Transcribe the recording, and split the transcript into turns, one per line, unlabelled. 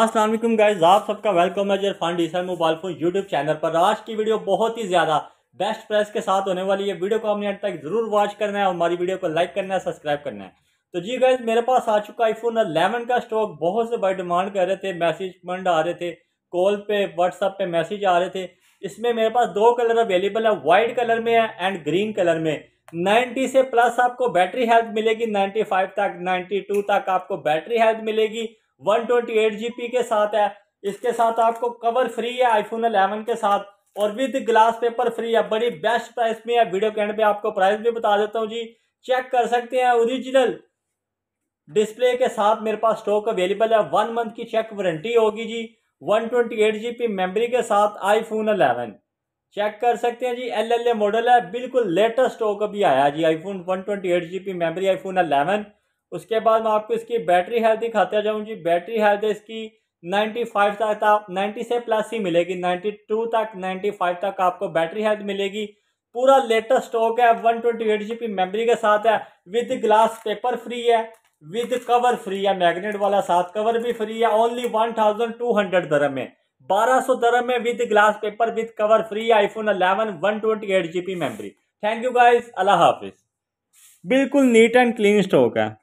Aslam guys आप सबका welcome है जर फंड मोबाइल फ़ोन यूट्यूब चैनल पर आज की वीडियो बहुत ही ज़्यादा बेस्ट प्राइस के साथ होने वाली है वीडियो को हमने अंत तक ज़रूर वॉच करना है और हमारी वीडियो को लाइक करना है सब्सक्राइब करना है तो जी गाइज मेरे पास आ चुका आईफोन अलेवन का स्टॉक बहुत से बड़ी डिमांड कर रहे थे मैसेज मंड आ रहे थे कॉल पे व्हाट्सअप पे मैसेज आ रहे थे इसमें मेरे पास दो कलर अवेलेबल है वाइट कलर में है एंड ग्रीन कलर में 90 से प्लस आपको बैटरी हेल्थ मिलेगी 95 तक 92 तक आपको बैटरी हेल्थ मिलेगी one twenty eight G B के साथ है इसके साथ आपको कवर फ्री है आईफोन अलेवन के साथ और विद ग्लास पेपर फ्री है बड़ी बेस्ट प्राइस में है वीडियो के एंड पे आपको प्राइस भी बता देता हूँ जी चेक कर सकते हैं ओरिजिनल डिस्प्ले के साथ मेरे पास स्टॉक अवेलेबल है वन मंथ की चेक वारंटी होगी जी one twenty eight G B memory के साथ आईफोन 11 चेक कर सकते हैं जी एल एल ए मॉडल है बिल्कुल लेटेस्ट स्टॉक अभी आया जी iPhone one twenty eight G B memory iPhone 11 उसके बाद मैं आपको इसकी बैटरी हेल्थ दिखाता जाऊँ जी बैटरी हेल्थ इसकी 95 तक आप 90 से प्लस ही मिलेगी 92 तक 95 तक आपको बैटरी हेल्थ मिलेगी पूरा लेटेस्ट स्टॉक है one twenty eight G memory के साथ है विद ग्लास पेपर फ्री है विद कवर फ्री है मैग्नेट वाला साथ कवर भी फ्री है only one thousand two hundred दरम में बारह सौ दरम में with glass paper with cover free iPhone eleven one twenty eight G memory thank you guys अल्लाह हाफिज़ बिल्कुल नीट एंड क्लीन स्टॉक है